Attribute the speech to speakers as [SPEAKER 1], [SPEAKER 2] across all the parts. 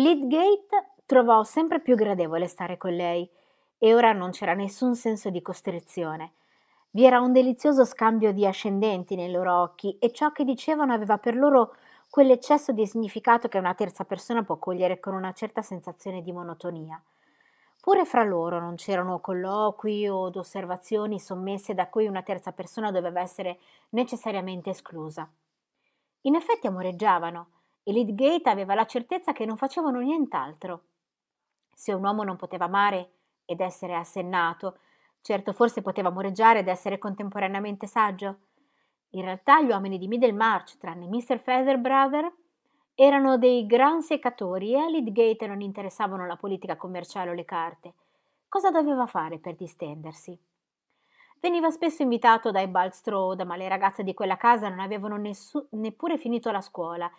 [SPEAKER 1] Lidgate trovò sempre più gradevole stare con lei e ora non c'era nessun senso di costrizione. Vi era un delizioso scambio di ascendenti nei loro occhi e ciò che dicevano aveva per loro quell'eccesso di significato che una terza persona può cogliere con una certa sensazione di monotonia. Pure fra loro non c'erano colloqui o osservazioni sommesse da cui una terza persona doveva essere necessariamente esclusa. In effetti amoreggiavano, e Lydgate aveva la certezza che non facevano nient'altro. Se un uomo non poteva amare ed essere assennato, certo forse poteva amoreggiare ed essere contemporaneamente saggio. In realtà gli uomini di Middlemarch, March, tranne Mr. Featherbrother, erano dei gran seccatori e a Lydgate non interessavano la politica commerciale o le carte. Cosa doveva fare per distendersi? Veniva spesso invitato dai Balstrode, ma le ragazze di quella casa non avevano nessu- neppure finito la scuola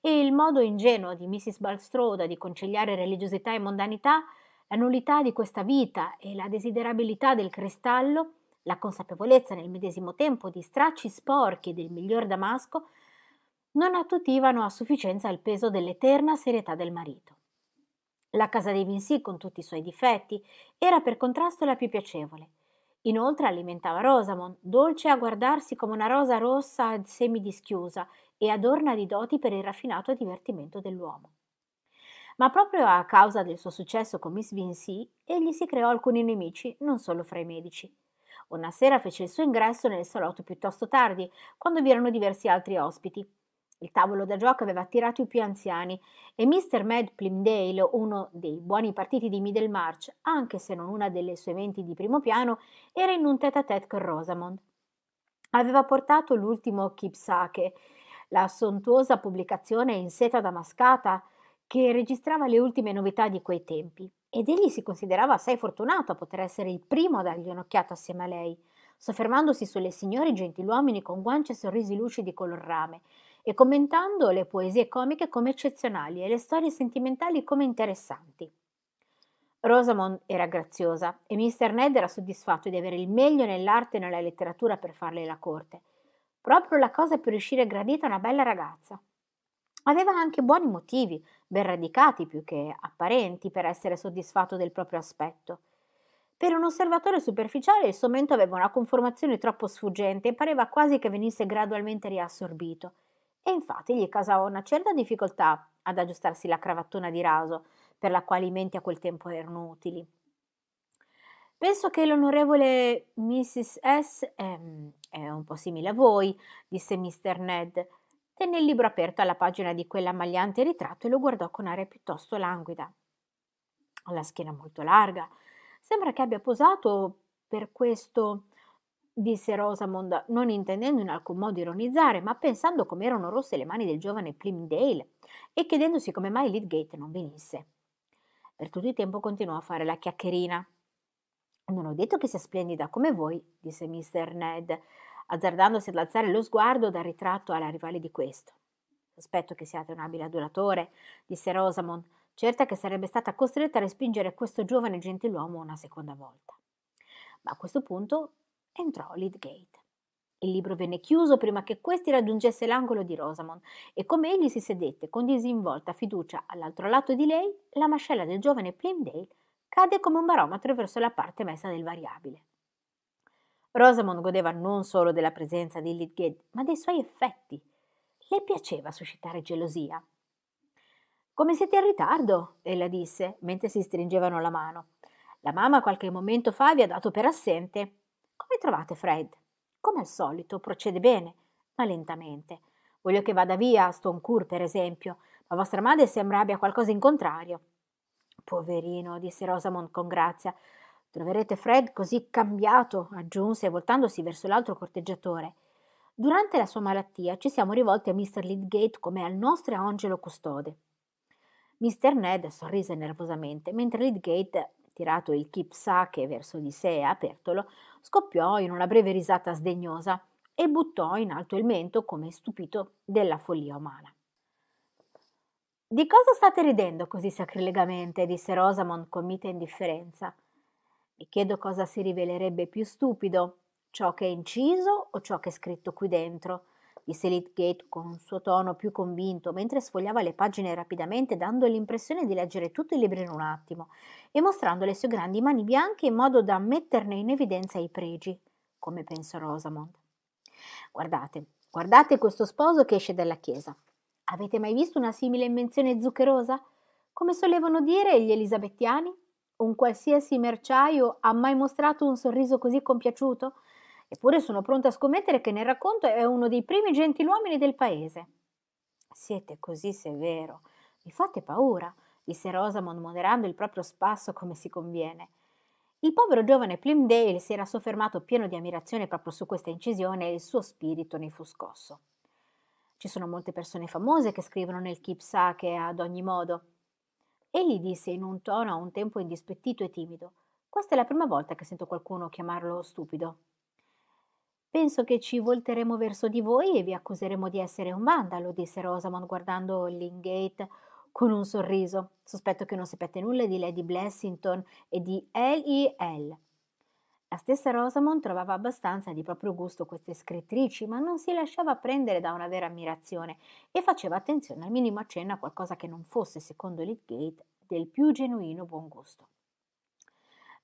[SPEAKER 1] e il modo ingenuo di Mrs. Balstroda di conciliare religiosità e mondanità, la nullità di questa vita e la desiderabilità del cristallo, la consapevolezza nel medesimo tempo di stracci sporchi del miglior Damasco, non attutivano a sufficienza il peso dell'eterna serietà del marito. La casa dei Vinci, con tutti i suoi difetti, era per contrasto la più piacevole. Inoltre alimentava Rosamond, dolce a guardarsi come una rosa rossa semidischiusa e adorna di doti per il raffinato divertimento dell'uomo. Ma proprio a causa del suo successo con Miss Vincy, egli si creò alcuni nemici non solo fra i medici. Una sera fece il suo ingresso nel salotto piuttosto tardi, quando vi erano diversi altri ospiti. Il tavolo da gioco aveva attirato i più anziani e Mr. Mad Plimdale, uno dei buoni partiti di Middlemarch, anche se non una delle sue menti di primo piano, era in un tête-à-tête con Rosamond. Aveva portato l'ultimo keepsake la sontuosa pubblicazione in seta damascata che registrava le ultime novità di quei tempi. Ed egli si considerava assai fortunato a poter essere il primo a dargli un'occhiata assieme a lei, soffermandosi sulle signore gentiluomini con guance e sorrisi lucidi color rame, e commentando le poesie comiche come eccezionali e le storie sentimentali come interessanti. Rosamond era graziosa e Mr. Ned era soddisfatto di avere il meglio nell'arte e nella letteratura per farle la corte. Proprio la cosa per uscire gradita a una bella ragazza. Aveva anche buoni motivi, ben radicati più che apparenti, per essere soddisfatto del proprio aspetto. Per un osservatore superficiale il suo mento aveva una conformazione troppo sfuggente e pareva quasi che venisse gradualmente riassorbito. E infatti gli causava una certa difficoltà ad aggiustarsi la cravattona di raso, per la quale i menti a quel tempo erano utili. Penso che l'onorevole Mrs. S è, ehm, è un po' simile a voi, disse Mr. Ned. Tenne il libro aperto alla pagina di quell'ammagliante ritratto e lo guardò con aria piuttosto languida. Ha la schiena molto larga. Sembra che abbia posato per questo disse Rosamond, non intendendo in alcun modo ironizzare, ma pensando come erano rosse le mani del giovane Plymdale e chiedendosi come mai Lydgate non venisse. Per tutto il tempo continuò a fare la chiacchierina. Non ho detto che sia splendida come voi, disse mister Ned, azzardandosi ad alzare lo sguardo dal ritratto alla rivale di questo. Aspetto che siate un abile adulatore, disse Rosamond, certa che sarebbe stata costretta a respingere questo giovane gentiluomo una seconda volta. Ma a questo punto entrò Lydgate. Il libro venne chiuso prima che questi raggiungesse l'angolo di Rosamond e come egli si sedette con disinvolta fiducia all'altro lato di lei, la mascella del giovane Plymdale cade come un barometro verso la parte messa nel variabile. Rosamond godeva non solo della presenza di Lidgate, ma dei suoi effetti. Le piaceva suscitare gelosia. Come siete in ritardo? ella disse, mentre si stringevano la mano. La mamma qualche momento fa vi ha dato per assente. Come trovate Fred? Come al solito, procede bene, ma lentamente. Voglio che vada via a Stoncourt, per esempio, ma vostra madre sembra abbia qualcosa in contrario poverino disse rosamond con grazia troverete fred così cambiato aggiunse voltandosi verso l'altro corteggiatore durante la sua malattia ci siamo rivolti a mr Lidgate come al nostro angelo custode mr ned sorrise nervosamente mentre Lidgate, tirato il kipsake verso di sé e apertolo scoppiò in una breve risata sdegnosa e buttò in alto il mento come stupito della follia umana di cosa state ridendo così sacrilegamente? disse Rosamond con mite indifferenza. Mi chiedo cosa si rivelerebbe più stupido, ciò che è inciso o ciò che è scritto qui dentro, disse Lydgate con un suo tono più convinto, mentre sfogliava le pagine rapidamente, dando l'impressione di leggere tutto il libro in un attimo e mostrando le sue grandi mani bianche in modo da metterne in evidenza i pregi, come pensò Rosamond. Guardate, guardate questo sposo che esce dalla chiesa. Avete mai visto una simile invenzione zuccherosa? Come solevano dire gli elisabettiani? Un qualsiasi merciaio ha mai mostrato un sorriso così compiaciuto? Eppure sono pronta a scommettere che nel racconto è uno dei primi gentiluomini del paese. Siete così severo. Mi fate paura, disse Rosamond moderando il proprio spasso come si conviene. Il povero giovane Plimdale si era soffermato pieno di ammirazione proprio su questa incisione e il suo spirito ne fu scosso. Ci sono molte persone famose che scrivono nel keepsake ad ogni modo. Egli disse in un tono a un tempo indispettito e timido: Questa è la prima volta che sento qualcuno chiamarlo stupido. Penso che ci volteremo verso di voi e vi accuseremo di essere un vandalo, disse Rosamond guardando Lingate con un sorriso. Sospetto che non sapete nulla di Lady Blessington e di L.I.L. La stessa Rosamond trovava abbastanza di proprio gusto queste scrittrici, ma non si lasciava prendere da una vera ammirazione e faceva attenzione al minimo accenno a qualcosa che non fosse, secondo Lidgate, del più genuino buon gusto.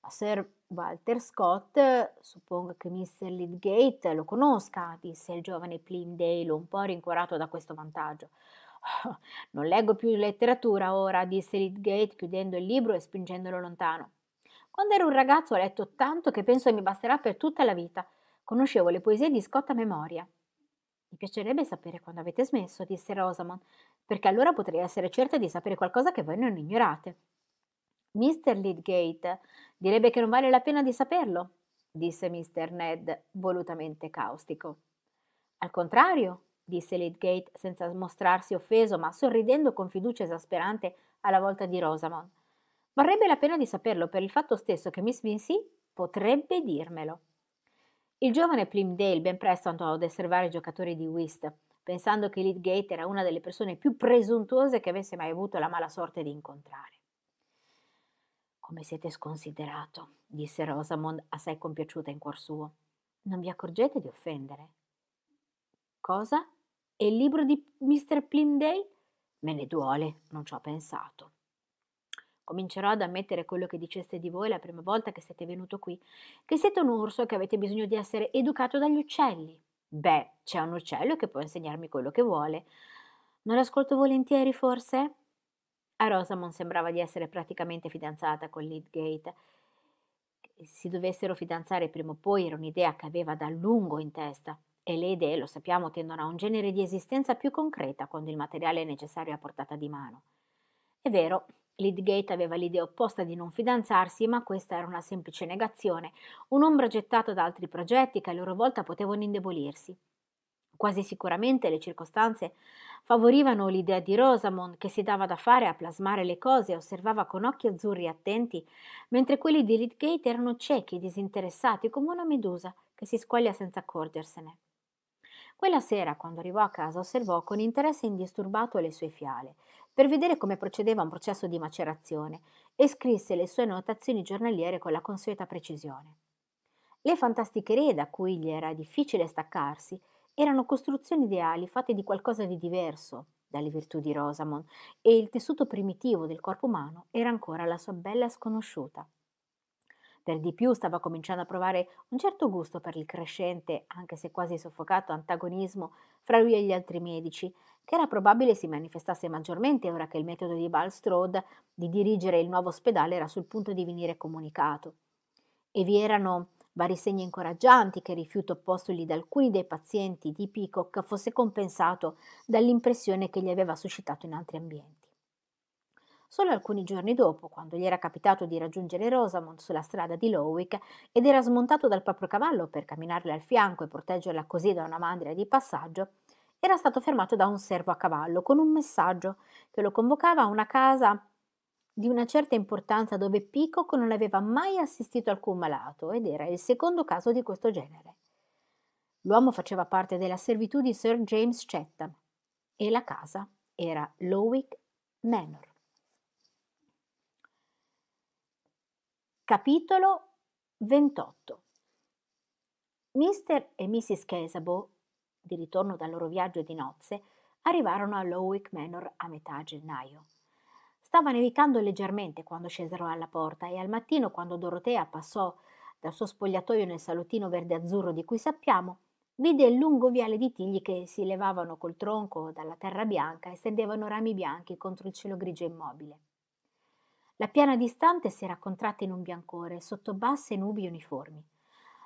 [SPEAKER 1] A Sir Walter Scott, suppongo che Mr. Lidgate lo conosca, disse il giovane Plymdale, un po' rincuorato da questo vantaggio. Oh, non leggo più letteratura ora, disse Lidgate, chiudendo il libro e spingendolo lontano. Quando ero un ragazzo ho letto tanto che penso mi basterà per tutta la vita. Conoscevo le poesie di Scott a memoria. Mi piacerebbe sapere quando avete smesso, disse Rosamond, perché allora potrei essere certa di sapere qualcosa che voi non ignorate. Mister Lydgate direbbe che non vale la pena di saperlo, disse Mr. Ned, volutamente caustico. Al contrario, disse Lydgate senza mostrarsi offeso, ma sorridendo con fiducia esasperante alla volta di Rosamond. Varrebbe la pena di saperlo per il fatto stesso che Miss Vinci potrebbe dirmelo. Il giovane Plimdale ben presto andò ad osservare i giocatori di whist, pensando che Lidgate era una delle persone più presuntuose che avesse mai avuto la mala sorte di incontrare. Come siete sconsiderato, disse Rosamond assai compiaciuta in cuor suo. Non vi accorgete di offendere? Cosa? E il libro di Mr. Plimdale? Me ne duole, non ci ho pensato. Comincerò ad ammettere quello che diceste di voi la prima volta che siete venuto qui, che siete un orso e che avete bisogno di essere educato dagli uccelli. Beh, c'è un uccello che può insegnarmi quello che vuole. Non l'ascolto volentieri, forse? A Rosamond sembrava di essere praticamente fidanzata con Lydgate. si dovessero fidanzare prima o poi era un'idea che aveva da lungo in testa. E le idee, lo sappiamo, tendono a un genere di esistenza più concreta quando il materiale è necessario a portata di mano. È vero, Lidgate aveva l'idea opposta di non fidanzarsi, ma questa era una semplice negazione, un'ombra gettata da altri progetti che a loro volta potevano indebolirsi. Quasi sicuramente le circostanze favorivano l'idea di Rosamond che si dava da fare a plasmare le cose e osservava con occhi azzurri attenti, mentre quelli di Lidgate erano ciechi, e disinteressati, come una medusa che si squaglia senza accorgersene. Quella sera, quando arrivò a casa, osservò con interesse indisturbato le sue fiale per vedere come procedeva un processo di macerazione e scrisse le sue notazioni giornaliere con la consueta precisione. Le fantasticherie da cui gli era difficile staccarsi erano costruzioni ideali fatte di qualcosa di diverso dalle virtù di Rosamond e il tessuto primitivo del corpo umano era ancora la sua bella sconosciuta. Per di più stava cominciando a provare un certo gusto per il crescente, anche se quasi soffocato, antagonismo fra lui e gli altri medici, che era probabile si manifestasse maggiormente ora che il metodo di Balstrode di dirigere il nuovo ospedale era sul punto di venire comunicato. E vi erano vari segni incoraggianti che il rifiuto opposto da alcuni dei pazienti di Peacock fosse compensato dall'impressione che gli aveva suscitato in altri ambienti. Solo alcuni giorni dopo, quando gli era capitato di raggiungere Rosamond sulla strada di Lowick ed era smontato dal proprio cavallo per camminarle al fianco e proteggerla così da una mandria di passaggio, era stato fermato da un servo a cavallo con un messaggio che lo convocava a una casa di una certa importanza dove Picoco non aveva mai assistito alcun malato ed era il secondo caso di questo genere. L'uomo faceva parte della servitù di Sir James Chatham e la casa era Lowick Manor. Capitolo 28 Mr. e Mrs. Casabo, di ritorno dal loro viaggio di nozze, arrivarono a Lowick Manor a metà gennaio. Stava nevicando leggermente quando scesero alla porta e al mattino, quando Dorotea passò dal suo spogliatoio nel salottino verde-azzurro di cui sappiamo, vide il lungo viale di tigli che si levavano col tronco dalla terra bianca e stendevano rami bianchi contro il cielo grigio immobile. La piana distante si era contratta in un biancore, sotto basse nubi uniformi.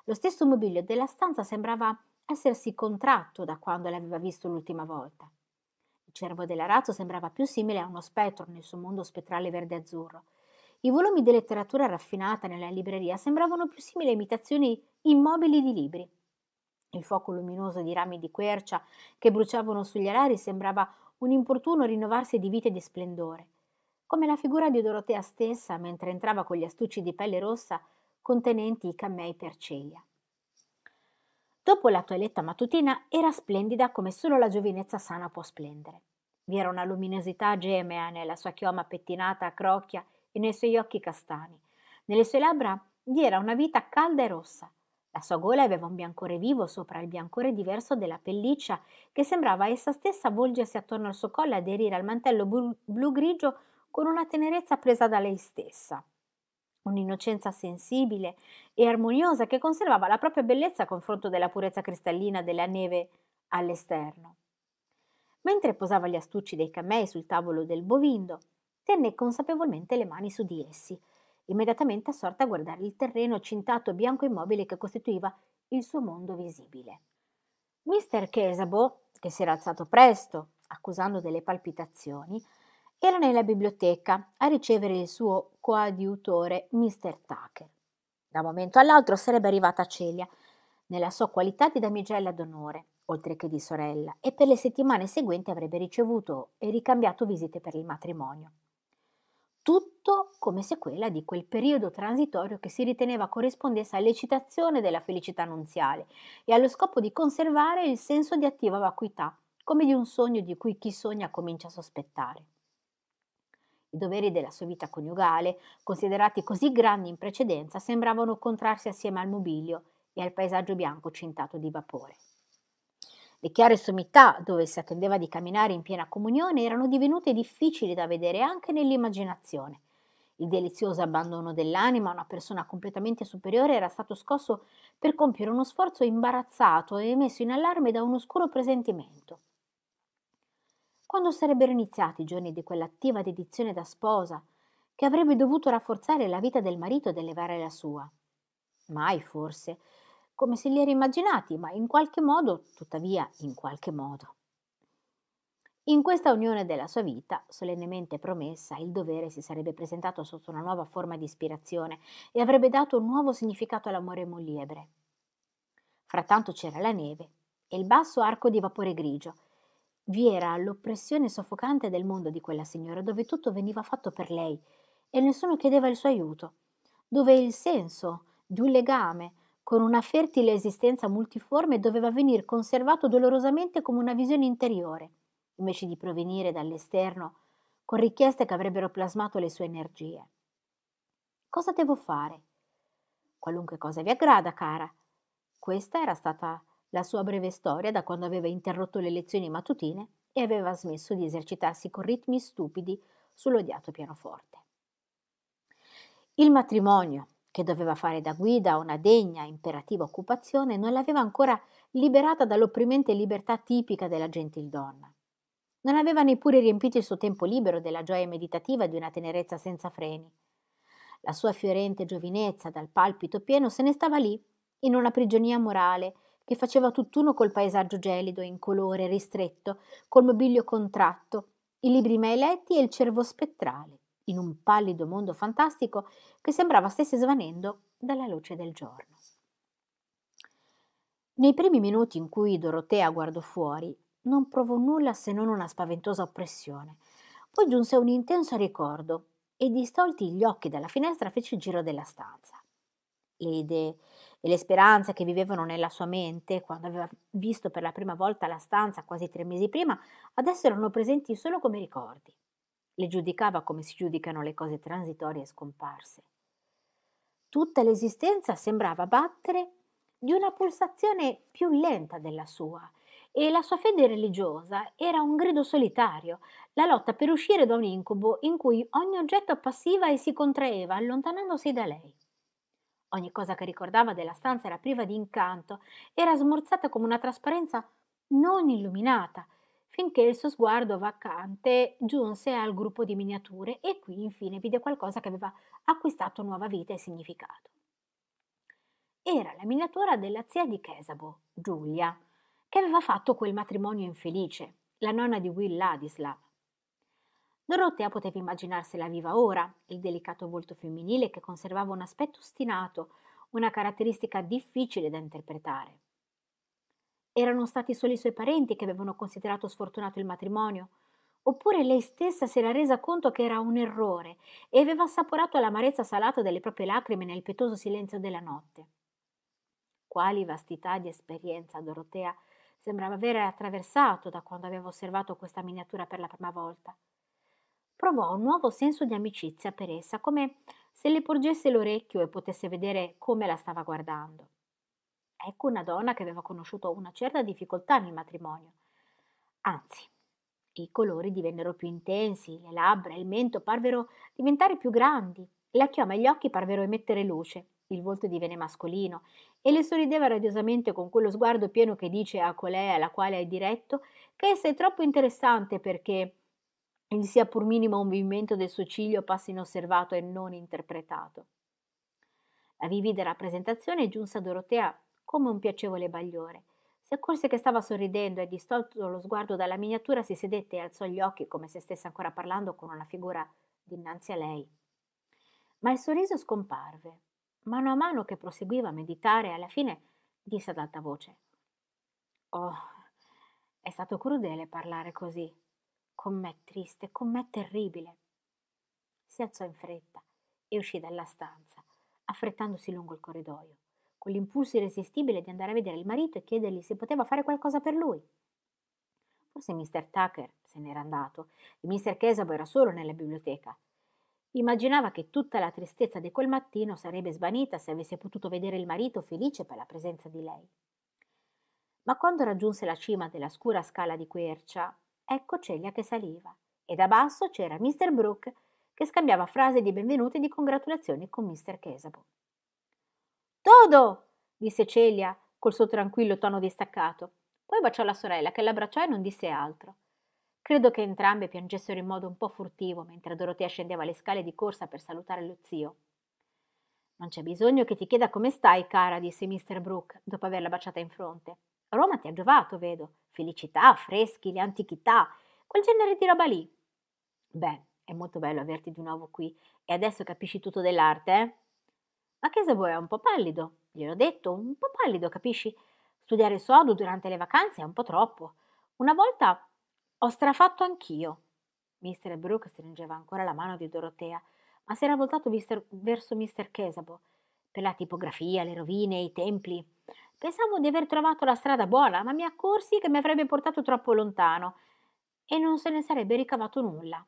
[SPEAKER 1] Lo stesso mobilio della stanza sembrava essersi contratto da quando l'aveva visto l'ultima volta. Il cervo dell'arazzo sembrava più simile a uno spettro nel suo mondo spettrale verde-azzurro. I volumi di letteratura raffinata nella libreria sembravano più simili a imitazioni immobili di libri. Il fuoco luminoso di rami di quercia che bruciavano sugli alari sembrava un importuno rinnovarsi di vita e di splendore come la figura di Dorotea stessa mentre entrava con gli astucci di pelle rossa contenenti i cammei per celia. Dopo la toeletta mattutina era splendida come solo la giovinezza sana può splendere. Vi era una luminosità gemea nella sua chioma pettinata a crocchia e nei suoi occhi castani. Nelle sue labbra vi era una vita calda e rossa. La sua gola aveva un biancore vivo sopra il biancore diverso della pelliccia che sembrava essa stessa volgersi attorno al suo collo e aderire al mantello blu-grigio con una tenerezza presa da lei stessa, un'innocenza sensibile e armoniosa che conservava la propria bellezza a confronto della purezza cristallina della neve all'esterno. Mentre posava gli astucci dei camei sul tavolo del bovindo, tenne consapevolmente le mani su di essi, immediatamente assorta a guardare il terreno cintato bianco immobile che costituiva il suo mondo visibile. Mister Chesabo, che si era alzato presto, accusando delle palpitazioni, era nella biblioteca a ricevere il suo coadiutore, Mr. Tucker. Da un momento all'altro sarebbe arrivata Celia, nella sua qualità di damigella d'onore, oltre che di sorella, e per le settimane seguenti avrebbe ricevuto e ricambiato visite per il matrimonio. Tutto come sequela di quel periodo transitorio che si riteneva corrispondesse all'eccitazione della felicità nunziale e allo scopo di conservare il senso di attiva vacuità, come di un sogno di cui chi sogna comincia a sospettare. I doveri della sua vita coniugale, considerati così grandi in precedenza, sembravano contrarsi assieme al mobilio e al paesaggio bianco cintato di vapore. Le chiare sommità, dove si attendeva di camminare in piena comunione, erano divenute difficili da vedere anche nell'immaginazione. Il delizioso abbandono dell'anima a una persona completamente superiore era stato scosso per compiere uno sforzo imbarazzato e messo in allarme da un oscuro presentimento quando sarebbero iniziati i giorni di quell'attiva dedizione da sposa, che avrebbe dovuto rafforzare la vita del marito ed elevare la sua. Mai forse, come se li era immaginati, ma in qualche modo, tuttavia in qualche modo. In questa unione della sua vita, solennemente promessa, il dovere si sarebbe presentato sotto una nuova forma di ispirazione e avrebbe dato un nuovo significato all'amore muliebre. Frattanto c'era la neve e il basso arco di vapore grigio vi era l'oppressione soffocante del mondo di quella signora, dove tutto veniva fatto per lei e nessuno chiedeva il suo aiuto, dove il senso di un legame con una fertile esistenza multiforme doveva venir conservato dolorosamente come una visione interiore, invece di provenire dall'esterno con richieste che avrebbero plasmato le sue energie. Cosa devo fare? Qualunque cosa vi aggrada, cara. Questa era stata la sua breve storia da quando aveva interrotto le lezioni mattutine e aveva smesso di esercitarsi con ritmi stupidi sull'odiato pianoforte. Il matrimonio, che doveva fare da guida a una degna, imperativa occupazione, non l'aveva ancora liberata dall'opprimente libertà tipica della gentildonna. Non aveva neppure riempito il suo tempo libero della gioia meditativa di una tenerezza senza freni. La sua fiorente giovinezza, dal palpito pieno, se ne stava lì, in una prigionia morale, che faceva tutt'uno col paesaggio gelido e incolore, ristretto, col mobilio contratto, i libri mai letti e il cervo spettrale, in un pallido mondo fantastico che sembrava stesse svanendo dalla luce del giorno. Nei primi minuti in cui Dorotea guardò fuori, non provò nulla se non una spaventosa oppressione. Poi giunse un intenso ricordo e, distolti gli occhi dalla finestra, fece il giro della stanza le idee e le speranze che vivevano nella sua mente quando aveva visto per la prima volta la stanza quasi tre mesi prima, adesso erano presenti solo come ricordi. Le giudicava come si giudicano le cose transitorie e scomparse. Tutta l'esistenza sembrava battere di una pulsazione più lenta della sua e la sua fede religiosa era un grido solitario, la lotta per uscire da un incubo in cui ogni oggetto appassiva e si contraeva allontanandosi da lei. Ogni cosa che ricordava della stanza era priva di incanto, era smorzata come una trasparenza non illuminata, finché il suo sguardo vacante giunse al gruppo di miniature e qui infine vide qualcosa che aveva acquistato nuova vita e significato. Era la miniatura della zia di Chesabo, Giulia, che aveva fatto quel matrimonio infelice, la nonna di Will Ladislav. Dorotea poteva immaginarsela viva ora, il delicato volto femminile che conservava un aspetto ostinato, una caratteristica difficile da interpretare. Erano stati solo i suoi parenti che avevano considerato sfortunato il matrimonio? Oppure lei stessa si era resa conto che era un errore e aveva assaporato l'amarezza salata delle proprie lacrime nel pietoso silenzio della notte? Quali vastità di esperienza Dorotea sembrava aver attraversato da quando aveva osservato questa miniatura per la prima volta provò un nuovo senso di amicizia per essa, come se le porgesse l'orecchio e potesse vedere come la stava guardando. Ecco una donna che aveva conosciuto una certa difficoltà nel matrimonio. Anzi, i colori divennero più intensi, le labbra, e il mento parvero diventare più grandi, la chioma e gli occhi parvero emettere luce, il volto divenne mascolino e le sorrideva radiosamente con quello sguardo pieno che dice a colei alla quale è diretto che essa è troppo interessante perché il sia pur minimo movimento del suo ciglio passa inosservato e non interpretato. La vivida rappresentazione giunse a Dorotea come un piacevole bagliore. Si accorse che stava sorridendo e distolto lo sguardo dalla miniatura si sedette e alzò gli occhi come se stesse ancora parlando con una figura dinanzi a lei. Ma il sorriso scomparve. Mano a mano che proseguiva a meditare, alla fine disse ad alta voce: Oh, è stato crudele parlare così con com'è triste, con com'è terribile. Si alzò in fretta e uscì dalla stanza, affrettandosi lungo il corridoio, con l'impulso irresistibile di andare a vedere il marito e chiedergli se poteva fare qualcosa per lui. Forse Mr. Tucker se n'era andato e Mr. Kesabo era solo nella biblioteca. Immaginava che tutta la tristezza di quel mattino sarebbe svanita se avesse potuto vedere il marito felice per la presenza di lei. Ma quando raggiunse la cima della scura scala di quercia, ecco Celia che saliva e da basso c'era Mr. Brooke che scambiava frasi di benvenuti e di congratulazioni con Mr. Kesabo. Todo! disse Celia col suo tranquillo tono distaccato. Poi baciò la sorella che l'abbracciò e non disse altro. Credo che entrambe piangessero in modo un po' furtivo mentre Dorotea scendeva le scale di corsa per salutare lo zio. Non c'è bisogno che ti chieda come stai, cara, disse Mr. Brooke dopo averla baciata in fronte. Roma ti ha giovato, vedo. Felicità, freschi, le antichità, quel genere di roba lì. Beh, è molto bello averti di nuovo qui e adesso capisci tutto dell'arte, eh? Ma Keseboy è un po' pallido, gliel'ho detto, un po' pallido, capisci? Studiare sodo durante le vacanze è un po' troppo. Una volta ho strafatto anch'io. Mister Brooke stringeva ancora la mano di Dorotea, ma si era voltato mister, verso Mister Kesabo. Per la tipografia, le rovine, i templi Pensavo di aver trovato la strada buona, ma mi accorsi che mi avrebbe portato troppo lontano e non se ne sarebbe ricavato nulla.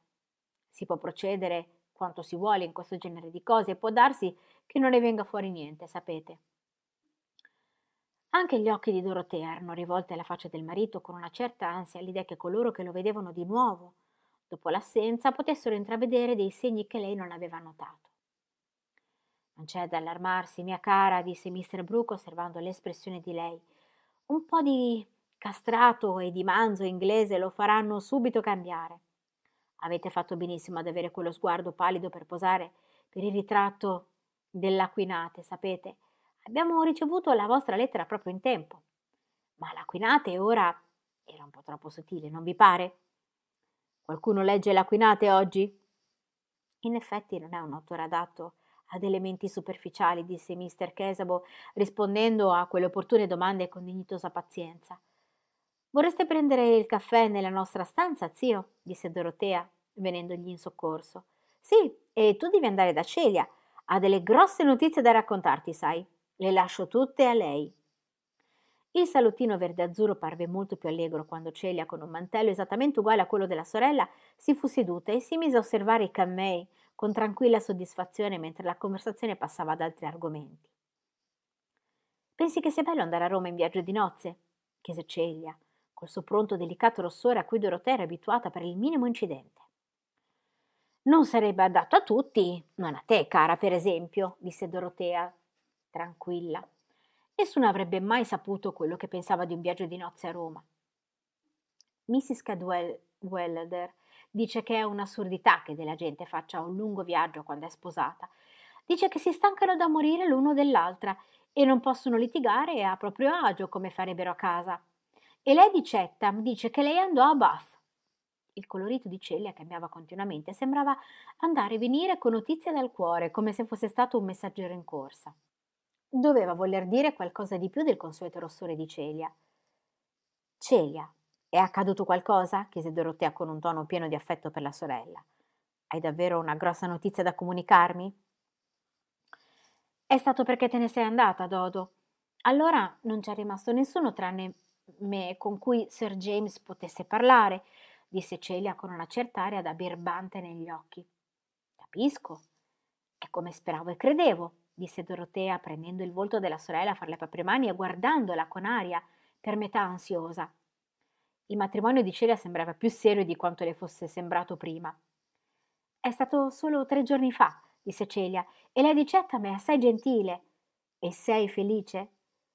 [SPEAKER 1] Si può procedere quanto si vuole in questo genere di cose e può darsi che non ne venga fuori niente, sapete. Anche gli occhi di Dorotea erano rivolti alla faccia del marito con una certa ansia all'idea che coloro che lo vedevano di nuovo, dopo l'assenza, potessero intravedere dei segni che lei non aveva notato. Non c'è da allarmarsi, mia cara, disse Mr. Brooke osservando l'espressione di lei. Un po' di castrato e di manzo inglese lo faranno subito cambiare. Avete fatto benissimo ad avere quello sguardo pallido per posare per il ritratto dell'Aquinate, sapete. Abbiamo ricevuto la vostra lettera proprio in tempo. Ma l'Aquinate ora era un po' troppo sottile, non vi pare? Qualcuno legge l'Aquinate oggi? In effetti non è un autore adatto ad elementi superficiali, disse mister Chesabo, rispondendo a quelle opportune domande con dignitosa pazienza. Vorreste prendere il caffè nella nostra stanza, zio? disse Dorotea, venendogli in soccorso. Sì, e tu devi andare da Celia. Ha delle grosse notizie da raccontarti, sai. Le lascio tutte a lei. Il salottino verde-azzurro parve molto più allegro quando Celia, con un mantello esattamente uguale a quello della sorella, si fu seduta e si mise a osservare i cammei, con tranquilla soddisfazione mentre la conversazione passava ad altri argomenti. Pensi che sia bello andare a Roma in viaggio di nozze? chiese Celia, col suo pronto delicato rossore a cui Dorotea era abituata per il minimo incidente. Non sarebbe adatto a tutti, non a te, cara, per esempio, disse Dorotea, tranquilla. Nessuno avrebbe mai saputo quello che pensava di un viaggio di nozze a Roma. Mrs. Cadwell Welder dice che è un'assurdità che della gente faccia un lungo viaggio quando è sposata, dice che si stancano da morire l'uno dell'altra e non possono litigare a proprio agio come farebbero a casa. E lei di Chatham dice che lei andò a Bath. Il colorito di Celia cambiava continuamente, sembrava andare e venire con notizie dal cuore, come se fosse stato un messaggero in corsa. Doveva voler dire qualcosa di più del consueto rossore di Celia. Celia, è accaduto qualcosa? chiese Dorotea con un tono pieno di affetto per la sorella. Hai davvero una grossa notizia da comunicarmi? È stato perché te ne sei andata, Dodo. Allora non c'è rimasto nessuno tranne me con cui Sir James potesse parlare, disse Celia con una certa aria da birbante negli occhi. Capisco. È come speravo e credevo, disse Dorotea prendendo il volto della sorella fra le proprie mani e guardandola con aria per metà ansiosa. Il matrimonio di Celia sembrava più serio di quanto le fosse sembrato prima. È stato solo tre giorni fa, disse Celia, e lei di Chatham certo è assai gentile. E sei felice?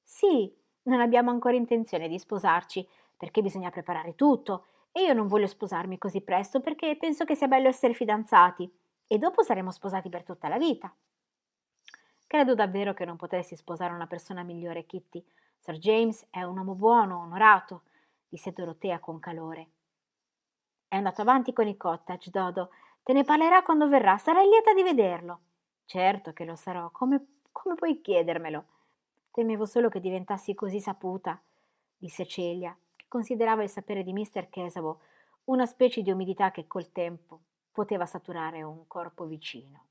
[SPEAKER 1] Sì, non abbiamo ancora intenzione di sposarci, perché bisogna preparare tutto, e io non voglio sposarmi così presto perché penso che sia bello essere fidanzati, e dopo saremo sposati per tutta la vita. Credo davvero che non potessi sposare una persona migliore, Kitty. Sir James è un uomo buono, onorato, disse Dorotea con calore. È andato avanti con i cottage, Dodo. Te ne parlerà quando verrà, sarai lieta di vederlo. Certo che lo sarò, come, come puoi chiedermelo? Temevo solo che diventassi così saputa, disse Celia, che considerava il sapere di Mr. Kesavo una specie di umidità che col tempo poteva saturare un corpo vicino.